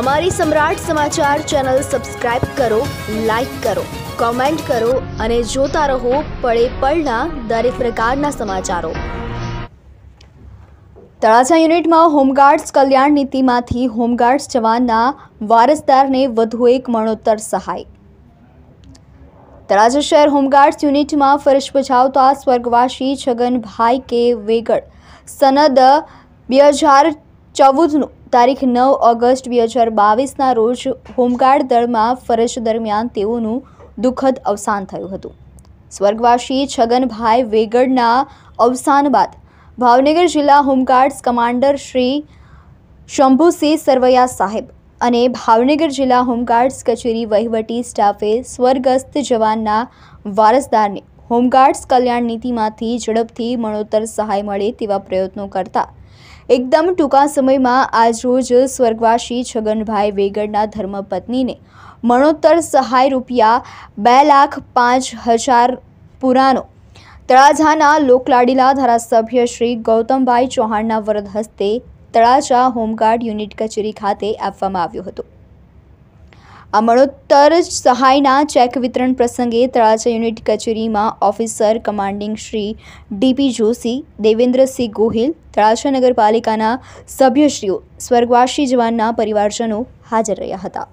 અમારી Samrat Samachar channel subscribe કરો like કરો કોમેન્ટ કરો અને જોતા રહો પડે પળના દરેક પ્રકારના સમાચારો તળાજા યુનિટમાં હોમગાર્ડ્સ કલ્યાણ નીતિમાંથી હોમગાર્ડ્સ જવાનના વારસદારને વધુ એક મરણોત્તર સહાય તળાજા શહેર હોમગાર્ડ્સ યુનિટમાં ફરજ બજાવતા સ્વર્ગવાસી છગનભાઈ કે વેગડ સનદ બે હજાર ચૌદનું તારીખ નવ ઓગસ્ટ બે હજાર બાવીસના રોજ હોમગાર્ડ દળમાં ફરજ દરમિયાન તેઓનું દુઃખદ અવસાન થયું હતું સ્વર્ગવાસી છગનભાઈ વેગડના અવસાન બાદ ભાવનગર જિલ્લા હોમગાર્ડ્સ કમાન્ડર શ્રી શંભુસિંહ સરવૈયા સાહેબ અને ભાવનગર જિલ્લા હોમગાર્ડ્સ કચેરી વહીવટી સ્ટાફે સ્વર્ગસ્થ જવાનના વારસદારને હોમગાર્ડ્સ કલ્યાણ નીતિમાંથી ઝડપથી મણોત્તર સહાય મળે તેવા પ્રયત્નો કરતા એકદમ ટૂંકા સમયમાં આજરોજ સ્વર્ગવાસી છગનભાઈ વેગડના ધર્મપત્નીને મણોત્તર સહાય રૂપિયા બે લાખ પાંચ હજાર પુરાનો તળાજાના લોકલાડીલા ધારાસભ્ય શ્રી ગૌતમભાઈ ચૌહાણના વરદ હસ્તે તળાજા હોમગાર્ડ યુનિટ કચેરી ખાતે આપવામાં આવ્યો હતો આ મણોત્તર સહાયના ચેક વિતરણ પ્રસંગે તળાજા યુનિટ કચેરીમાં officer commanding Shri DP Joshi Devendrasinh Gohil Talaja નગરપાલિકાના સભ્યશ્રીઓ સ્વર્ગવાસી જવાનના પરિવારજનો હાજર રહ્યા હતા